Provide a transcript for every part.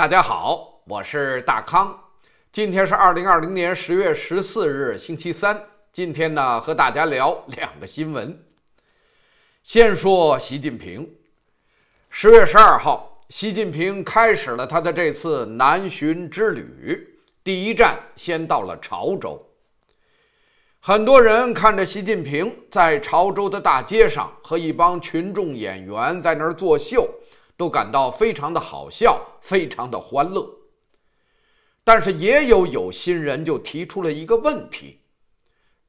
大家好，我是大康。今天是二零二零年十月十四日，星期三。今天呢，和大家聊两个新闻。先说习近平。十月十二号，习近平开始了他的这次南巡之旅。第一站先到了潮州。很多人看着习近平在潮州的大街上和一帮群众演员在那儿作秀，都感到非常的好笑。非常的欢乐，但是也有有心人就提出了一个问题：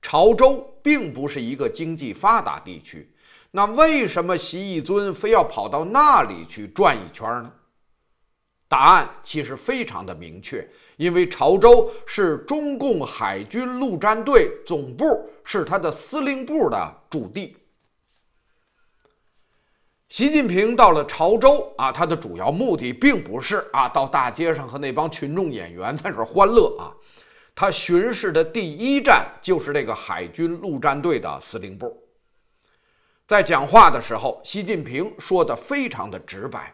潮州并不是一个经济发达地区，那为什么习义尊非要跑到那里去转一圈呢？答案其实非常的明确，因为潮州是中共海军陆战队总部，是他的司令部的驻地。习近平到了潮州啊，他的主要目的并不是啊，到大街上和那帮群众演员 在这欢乐啊。他巡视的第一站就是这个海军陆战队的司令部。在讲话的时候，习近平说的非常的直白。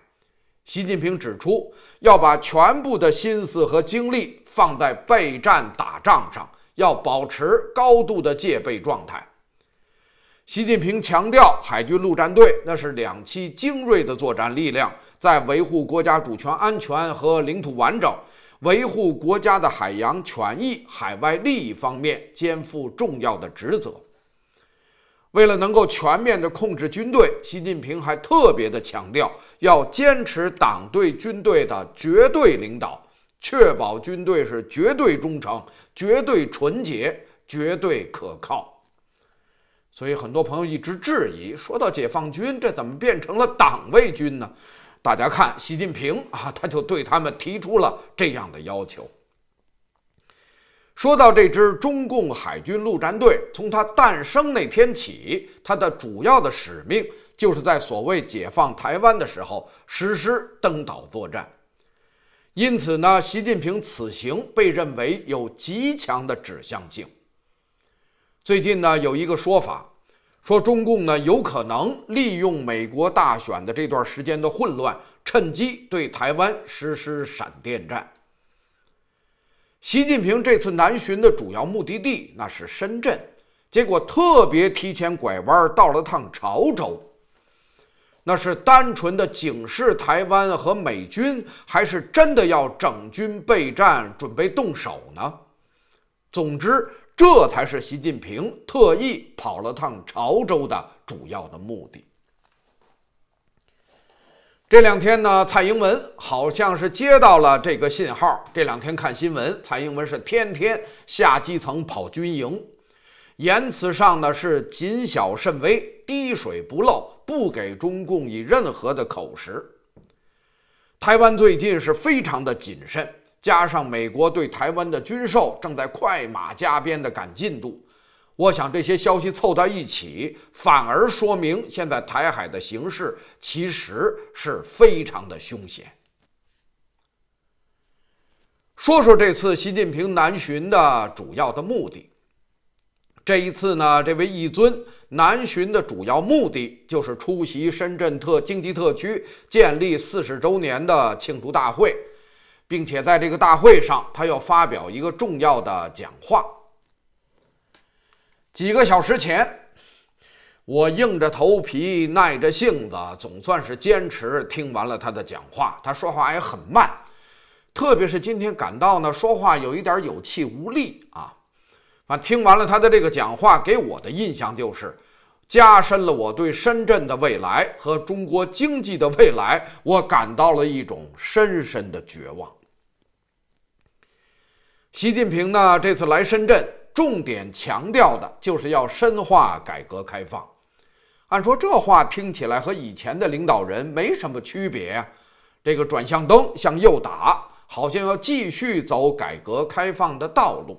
习近平指出，要把全部的心思和精力放在备战打仗上，要保持高度的戒备状态。习近平强调，海军陆战队那是两栖精锐的作战力量，在维护国家主权安全和领土完整、维护国家的海洋权益、海外利益方面，肩负重要的职责。为了能够全面的控制军队，习近平还特别的强调，要坚持党对军队的绝对领导，确保军队是绝对忠诚、绝对纯洁、绝对可靠。所以，很多朋友一直质疑，说到解放军，这怎么变成了党卫军呢？大家看，习近平啊，他就对他们提出了这样的要求。说到这支中共海军陆战队，从它诞生那天起，它的主要的使命就是在所谓解放台湾的时候实施登岛作战。因此呢，习近平此行被认为有极强的指向性。最近呢，有一个说法，说中共呢有可能利用美国大选的这段时间的混乱，趁机对台湾实施闪电战。习近平这次南巡的主要目的地那是深圳，结果特别提前拐弯到了趟潮州，那是单纯的警示台湾和美军，还是真的要整军备战，准备动手呢？总之。这才是习近平特意跑了趟潮州的主要的目的。这两天呢，蔡英文好像是接到了这个信号。这两天看新闻，蔡英文是天天下基层跑军营，言辞上呢是谨小慎微、滴水不漏，不给中共以任何的口实。台湾最近是非常的谨慎。加上美国对台湾的军售正在快马加鞭的赶进度，我想这些消息凑到一起，反而说明现在台海的形势其实是非常的凶险。说说这次习近平南巡的主要的目的，这一次呢，这位一尊南巡的主要目的就是出席深圳特经济特区建立四十周年的庆祝大会。并且在这个大会上，他要发表一个重要的讲话。几个小时前，我硬着头皮、耐着性子，总算是坚持听完了他的讲话。他说话也很慢，特别是今天赶到呢，说话有一点有气无力啊。啊，听完了他的这个讲话，给我的印象就是，加深了我对深圳的未来和中国经济的未来，我感到了一种深深的绝望。习近平呢，这次来深圳，重点强调的就是要深化改革开放。按说这话听起来和以前的领导人没什么区别，这个转向灯向右打，好像要继续走改革开放的道路。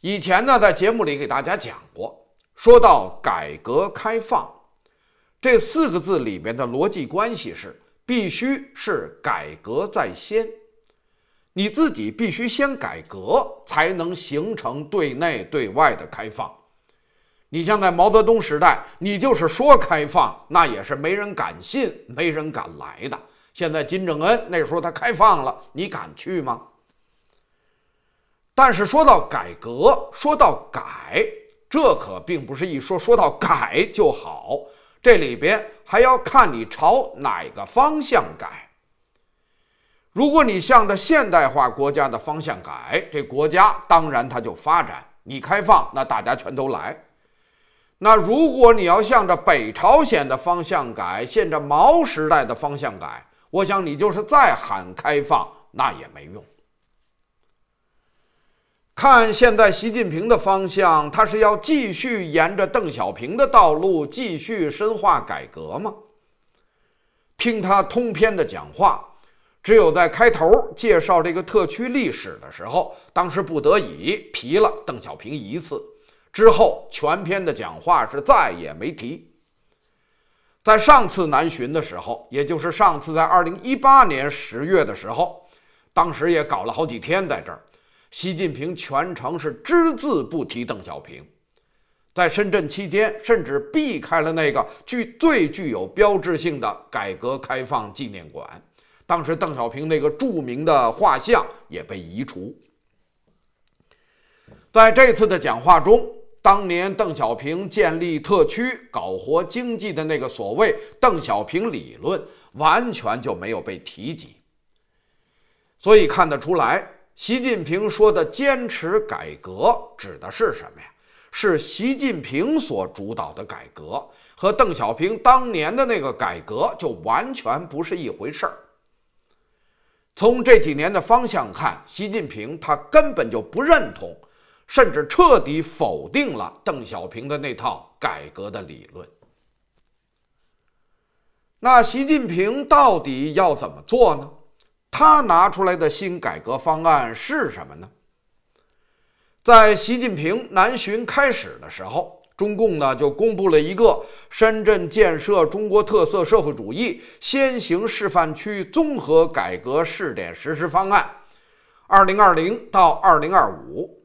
以前呢，在节目里给大家讲过，说到改革开放这四个字里面的逻辑关系是，必须是改革在先。你自己必须先改革，才能形成对内对外的开放。你像在毛泽东时代，你就是说开放，那也是没人敢信、没人敢来的。现在金正恩那时候他开放了，你敢去吗？但是说到改革，说到改，这可并不是一说说到改就好，这里边还要看你朝哪个方向改。如果你向着现代化国家的方向改，这国家当然它就发展；你开放，那大家全都来。那如果你要向着北朝鲜的方向改，向着毛时代的方向改，我想你就是再喊开放，那也没用。看现在习近平的方向，他是要继续沿着邓小平的道路，继续深化改革吗？听他通篇的讲话。只有在开头介绍这个特区历史的时候，当时不得已提了邓小平一次，之后全篇的讲话是再也没提。在上次南巡的时候，也就是上次在二零一八年十月的时候，当时也搞了好几天在这儿，习近平全程是只字不提邓小平。在深圳期间，甚至避开了那个具最具有标志性的改革开放纪念馆。当时邓小平那个著名的画像也被移除，在这次的讲话中，当年邓小平建立特区、搞活经济的那个所谓“邓小平理论”，完全就没有被提及。所以看得出来，习近平说的“坚持改革”指的是什么呀？是习近平所主导的改革和邓小平当年的那个改革就完全不是一回事儿。从这几年的方向看，习近平他根本就不认同，甚至彻底否定了邓小平的那套改革的理论。那习近平到底要怎么做呢？他拿出来的新改革方案是什么呢？在习近平南巡开始的时候。中共呢就公布了一个深圳建设中国特色社会主义先行示范区综合改革试点实施方案，二零二零到二零二五，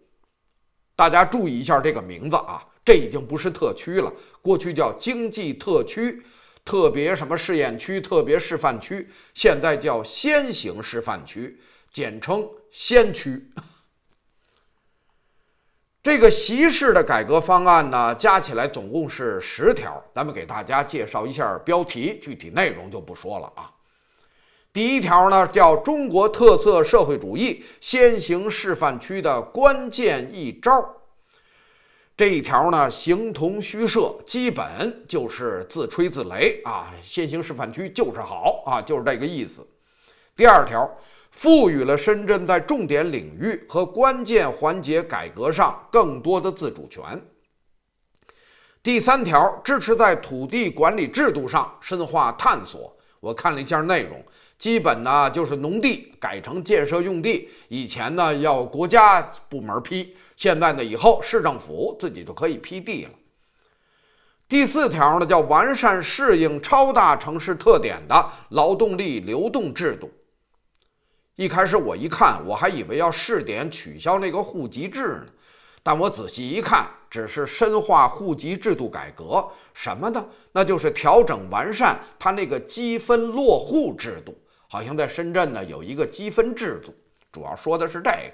大家注意一下这个名字啊，这已经不是特区了，过去叫经济特区，特别什么试验区、特别示范区，现在叫先行示范区，简称先区。这个习氏的改革方案呢，加起来总共是十条。咱们给大家介绍一下标题，具体内容就不说了啊。第一条呢叫“中国特色社会主义先行示范区的关键一招”，这一条呢形同虚设，基本就是自吹自擂啊。先行示范区就是好啊，就是这个意思。第二条。赋予了深圳在重点领域和关键环节改革上更多的自主权。第三条支持在土地管理制度上深化探索。我看了一下内容，基本呢就是农地改成建设用地，以前呢要国家部门批，现在呢以后市政府自己就可以批地了。第四条呢叫完善适应超大城市特点的劳动力流动制度。一开始我一看，我还以为要试点取消那个户籍制呢，但我仔细一看，只是深化户籍制度改革什么的，那就是调整完善他那个积分落户制度。好像在深圳呢有一个积分制度，主要说的是这个。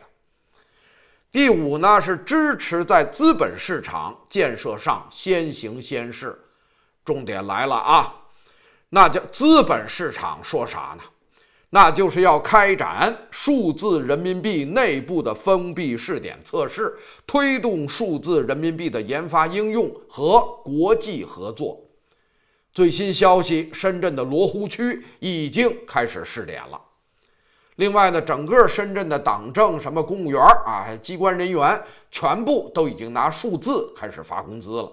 第五呢是支持在资本市场建设上先行先试，重点来了啊，那叫资本市场说啥呢？那就是要开展数字人民币内部的封闭试点测试，推动数字人民币的研发应用和国际合作。最新消息，深圳的罗湖区已经开始试点了。另外呢，整个深圳的党政什么公务员啊、机关人员，全部都已经拿数字开始发工资了。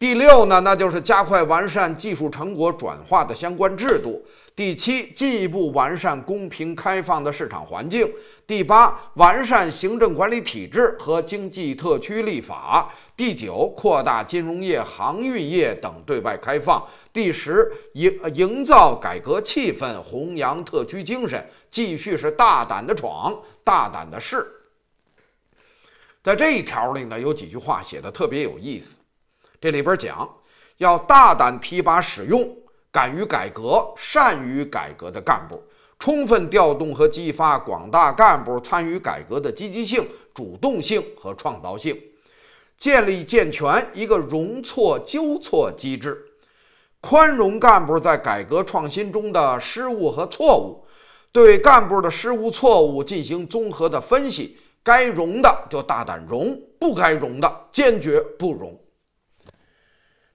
第六呢，那就是加快完善技术成果转化的相关制度。第七，进一步完善公平开放的市场环境。第八，完善行政管理体制和经济特区立法。第九，扩大金融业、航运业等对外开放。第十，营营造改革气氛，弘扬特区精神，继续是大胆的闯，大胆的试。在这一条里呢，有几句话写的特别有意思。这里边讲，要大胆提拔使用敢于改革、善于改革的干部，充分调动和激发广大干部参与改革的积极性、主动性和创造性，建立健全一个容错纠错机制，宽容干部在改革创新中的失误和错误，对干部的失误错误进行综合的分析，该容的就大胆容，不该容的坚决不容。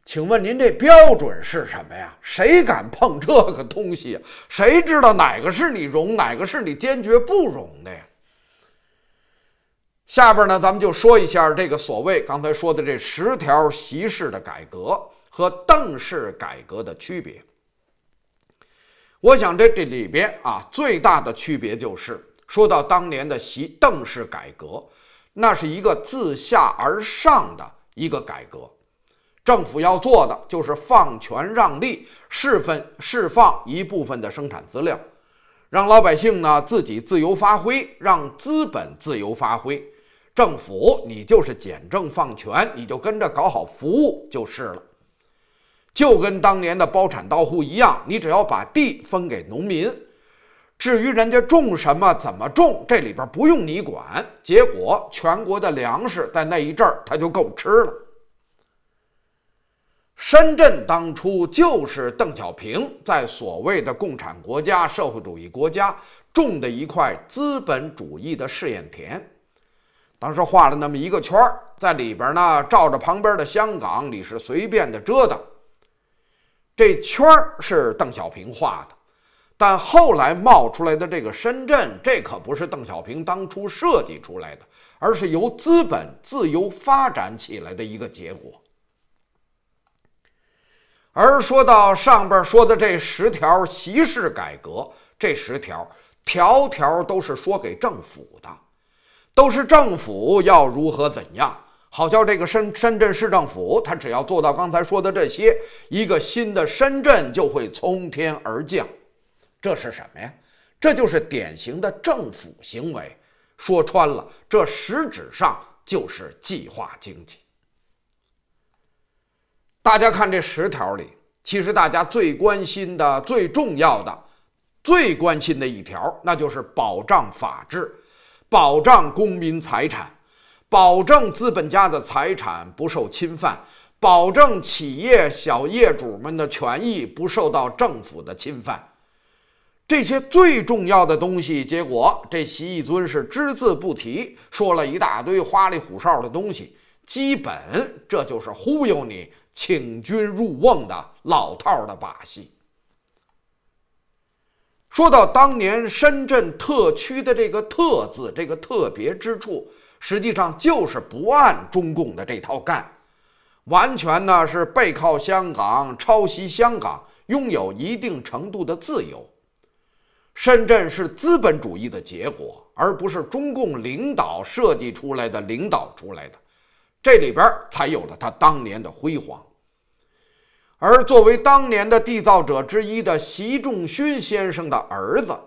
请问您这标准是什么呀？谁敢碰这个东西？谁知道哪个是你容，哪个是你坚决不容的呀？下边呢，咱们就说一下这个所谓刚才说的这十条习式的改革和邓氏改革的区别。我想这这里边啊，最大的区别就是说到当年的习邓氏改革，那是一个自下而上的一个改革。政府要做的就是放权让利，释分释放一部分的生产资料，让老百姓呢自己自由发挥，让资本自由发挥。政府你就是简政放权，你就跟着搞好服务就是了。就跟当年的包产到户一样，你只要把地分给农民，至于人家种什么、怎么种，这里边不用你管。结果全国的粮食在那一阵儿他就够吃了。深圳当初就是邓小平在所谓的共产国家、社会主义国家种的一块资本主义的试验田，当时画了那么一个圈儿，在里边呢照着旁边的香港你是随便的折腾。这圈儿是邓小平画的，但后来冒出来的这个深圳，这可不是邓小平当初设计出来的，而是由资本自由发展起来的一个结果。而说到上边说的这十条习式改革，这十条条条都是说给政府的，都是政府要如何怎样，好像这个深深圳市政府，他只要做到刚才说的这些，一个新的深圳就会从天而降。这是什么呀？这就是典型的政府行为。说穿了，这实质上就是计划经济。大家看这十条里，其实大家最关心的、最重要的、最关心的一条，那就是保障法治，保障公民财产，保证资本家的财产不受侵犯，保证企业小业主们的权益不受到政府的侵犯。这些最重要的东西，结果这习一尊是只字不提，说了一大堆花里胡哨的东西。基本这就是忽悠你请君入瓮的老套的把戏。说到当年深圳特区的这个“特”字，这个特别之处，实际上就是不按中共的这套干，完全呢是背靠香港，抄袭香港，拥有一定程度的自由。深圳是资本主义的结果，而不是中共领导设计出来的、领导出来的。这里边才有了他当年的辉煌，而作为当年的缔造者之一的习仲勋先生的儿子，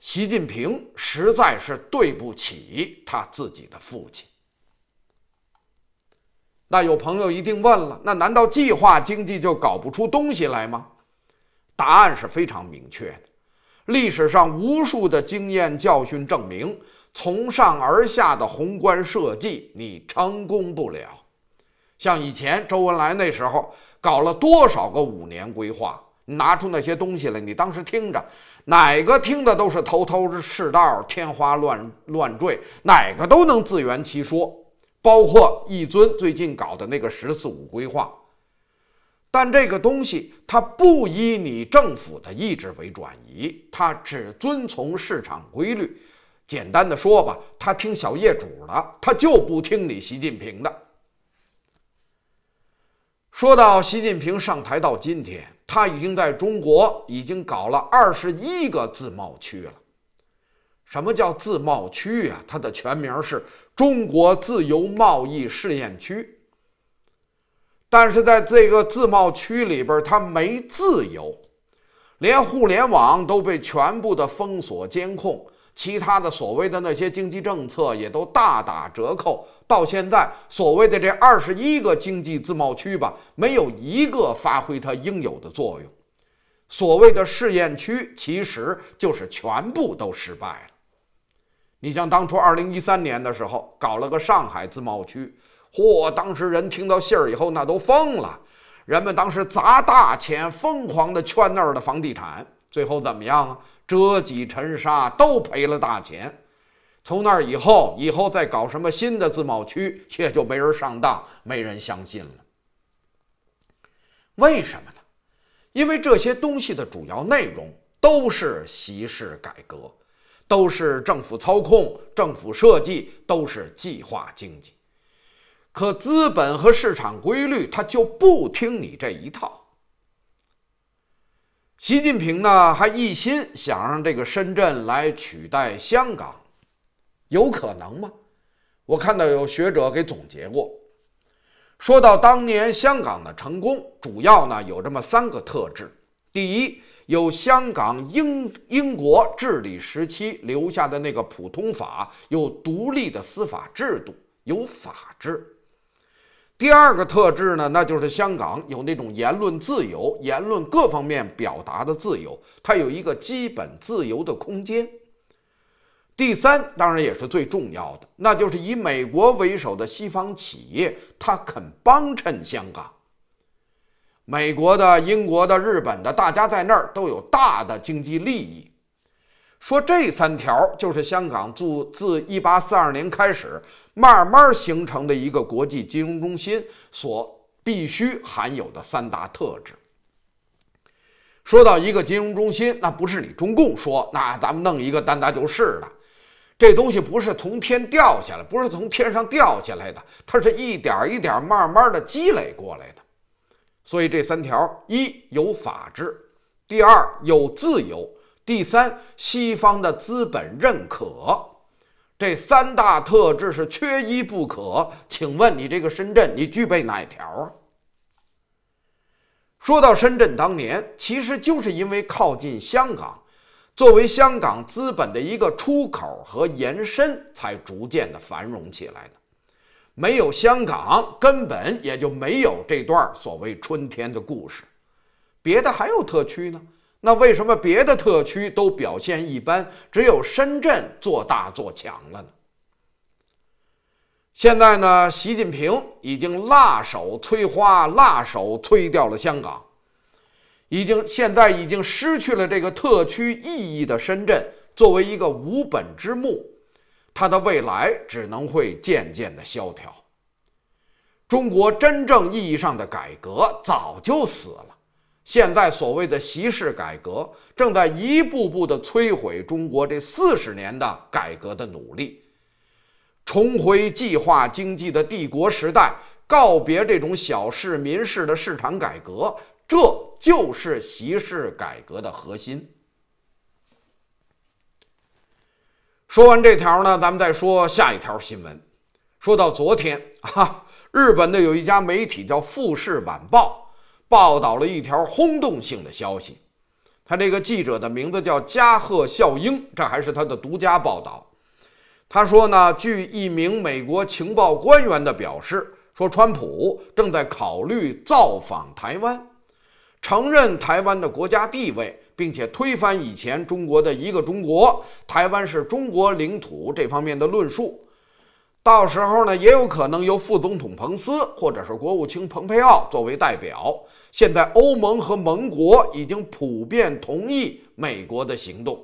习近平实在是对不起他自己的父亲。那有朋友一定问了，那难道计划经济就搞不出东西来吗？答案是非常明确的，历史上无数的经验教训证明。从上而下的宏观设计，你成功不了。像以前周恩来那时候搞了多少个五年规划，拿出那些东西来，你当时听着，哪个听的都是头头是道、天花乱乱坠，哪个都能自圆其说。包括一尊最近搞的那个“十四五”规划，但这个东西它不依你政府的意志为转移，它只遵从市场规律。简单的说吧，他听小业主的，他就不听你习近平的。说到习近平上台到今天，他已经在中国已经搞了二十一个自贸区了。什么叫自贸区啊？它的全名是中国自由贸易试验区。但是在这个自贸区里边，它没自由，连互联网都被全部的封锁监控。其他的所谓的那些经济政策也都大打折扣。到现在，所谓的这二十一个经济自贸区吧，没有一个发挥它应有的作用。所谓的试验区，其实就是全部都失败了。你像当初二零一三年的时候搞了个上海自贸区，嚯，当时人听到信儿以后那都疯了，人们当时砸大钱，疯狂的圈那儿的房地产。最后怎么样啊？折戟沉沙都赔了大钱。从那以后，以后再搞什么新的自贸区，也就没人上当，没人相信了。为什么呢？因为这些东西的主要内容都是习式改革，都是政府操控、政府设计，都是计划经济。可资本和市场规律，它就不听你这一套。习近平呢，还一心想让这个深圳来取代香港，有可能吗？我看到有学者给总结过，说到当年香港的成功，主要呢有这么三个特质：第一，有香港英英国治理时期留下的那个普通法，有独立的司法制度，有法治。第二个特质呢，那就是香港有那种言论自由，言论各方面表达的自由，它有一个基本自由的空间。第三，当然也是最重要的，那就是以美国为首的西方企业，它肯帮衬香港。美国的、英国的、日本的，大家在那儿都有大的经济利益。说这三条就是香港自自一八四二年开始慢慢形成的一个国际金融中心所必须含有的三大特质。说到一个金融中心，那不是你中共说，那咱们弄一个单打就是了。这东西不是从天掉下来，不是从天上掉下来的，它是一点一点慢慢的积累过来的。所以这三条：一有法治，第二有自由。第三，西方的资本认可，这三大特质是缺一不可。请问你这个深圳，你具备哪条啊？说到深圳当年，其实就是因为靠近香港，作为香港资本的一个出口和延伸，才逐渐的繁荣起来的。没有香港，根本也就没有这段所谓春天的故事。别的还有特区呢。那为什么别的特区都表现一般，只有深圳做大做强了呢？现在呢，习近平已经辣手摧花，辣手摧掉了香港，已经现在已经失去了这个特区意义的深圳，作为一个无本之木，它的未来只能会渐渐的萧条。中国真正意义上的改革早就死了。现在所谓的“习式改革”正在一步步的摧毁中国这四十年的改革的努力，重回计划经济的帝国时代，告别这种小市民式的市场改革，这就是“习式改革”的核心。说完这条呢，咱们再说下一条新闻。说到昨天啊，日本的有一家媒体叫《富士晚报》。报道了一条轰动性的消息，他这个记者的名字叫加贺孝英，这还是他的独家报道。他说呢，据一名美国情报官员的表示，说川普正在考虑造访台湾，承认台湾的国家地位，并且推翻以前中国的一个中国，台湾是中国领土这方面的论述。到时候呢，也有可能由副总统彭斯或者是国务卿蓬佩奥作为代表。现在欧盟和盟国已经普遍同意美国的行动。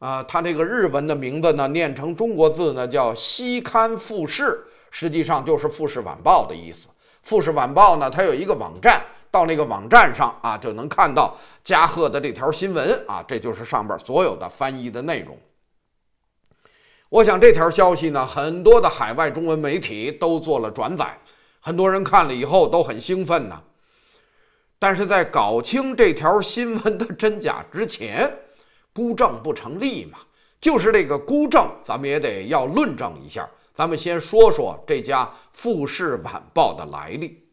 啊，他这个日文的名字呢，念成中国字呢叫《西刊富士》，实际上就是《富士晚报》的意思。《富士晚报》呢，它有一个网站，到那个网站上啊，就能看到加贺的这条新闻啊，这就是上边所有的翻译的内容。我想这条消息呢，很多的海外中文媒体都做了转载，很多人看了以后都很兴奋呢。但是在搞清这条新闻的真假之前，孤证不成立嘛，就是这个孤证，咱们也得要论证一下。咱们先说说这家《富士晚报》的来历。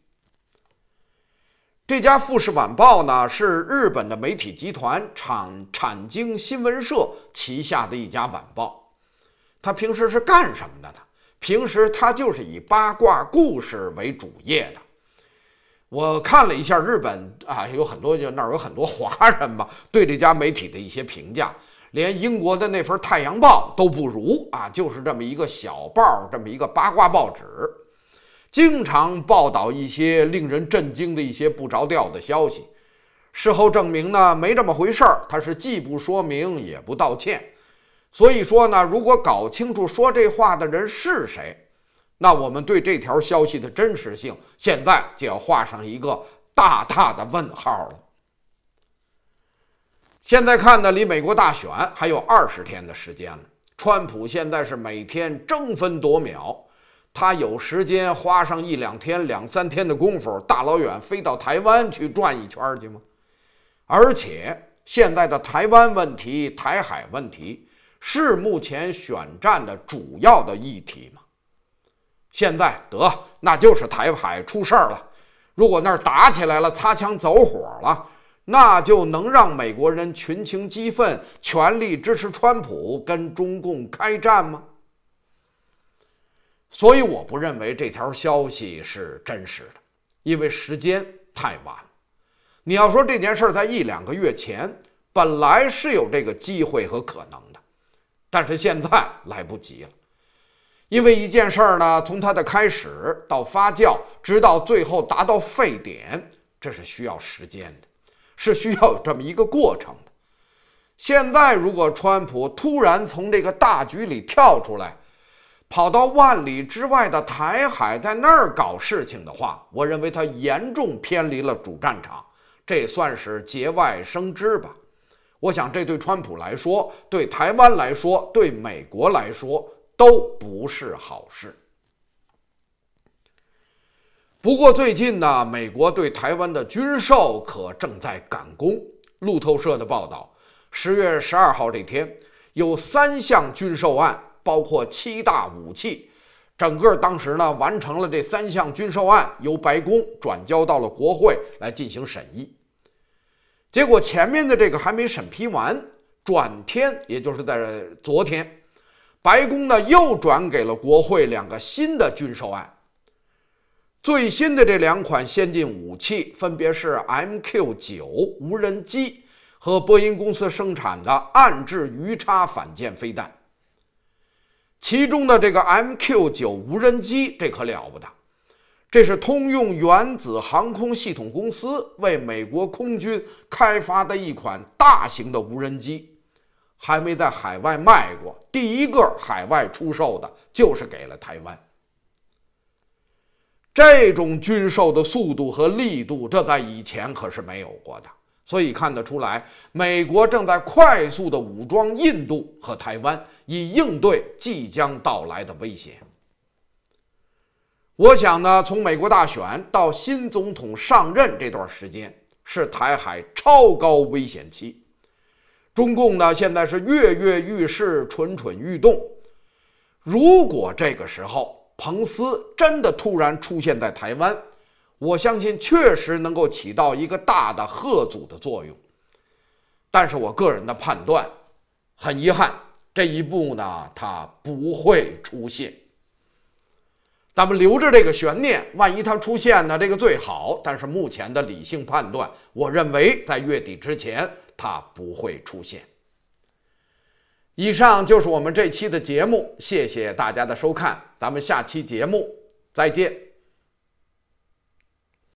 这家《富士晚报》呢，是日本的媒体集团产产经新闻社旗下的一家晚报。他平时是干什么的呢？平时他就是以八卦故事为主业的。我看了一下日本啊，有很多就那儿有很多华人吧，对这家媒体的一些评价，连英国的那份《太阳报》都不如啊。就是这么一个小报，这么一个八卦报纸，经常报道一些令人震惊的一些不着调的消息。事后证明呢，没这么回事儿。他是既不说明，也不道歉。所以说呢，如果搞清楚说这话的人是谁，那我们对这条消息的真实性，现在就要画上一个大大的问号了。现在看呢，离美国大选还有二十天的时间了，川普现在是每天争分夺秒，他有时间花上一两天、两三天的功夫，大老远飞到台湾去转一圈去吗？而且现在的台湾问题、台海问题。是目前选战的主要的议题吗？现在得，那就是台海出事儿了。如果那儿打起来了，擦枪走火了，那就能让美国人群情激愤，全力支持川普跟中共开战吗？所以我不认为这条消息是真实的，因为时间太晚。你要说这件事儿在一两个月前，本来是有这个机会和可能。但是现在来不及了，因为一件事儿呢，从它的开始到发酵，直到最后达到沸点，这是需要时间的，是需要这么一个过程的。现在如果川普突然从这个大局里跳出来，跑到万里之外的台海，在那儿搞事情的话，我认为他严重偏离了主战场，这算是节外生枝吧。我想，这对川普来说，对台湾来说，对美国来说，都不是好事。不过，最近呢，美国对台湾的军售可正在赶工。路透社的报道，十月十二号这天，有三项军售案，包括七大武器，整个当时呢，完成了这三项军售案，由白宫转交到了国会来进行审议。结果前面的这个还没审批完，转天，也就是在昨天，白宫呢又转给了国会两个新的军售案。最新的这两款先进武器分别是 MQ-9 无人机和波音公司生产的暗制鱼叉反舰飞弹。其中的这个 MQ-9 无人机这可了不得。这是通用原子航空系统公司为美国空军开发的一款大型的无人机，还没在海外卖过。第一个海外出售的就是给了台湾。这种军售的速度和力度，这在以前可是没有过的。所以看得出来，美国正在快速的武装印度和台湾，以应对即将到来的威胁。我想呢，从美国大选到新总统上任这段时间是台海超高危险期。中共呢现在是跃跃欲试，蠢蠢欲动。如果这个时候彭斯真的突然出现在台湾，我相信确实能够起到一个大的贺阻的作用。但是我个人的判断，很遗憾，这一步呢他不会出现。咱们留着这个悬念，万一它出现呢？这个最好。但是目前的理性判断，我认为在月底之前它不会出现。以上就是我们这期的节目，谢谢大家的收看，咱们下期节目再见。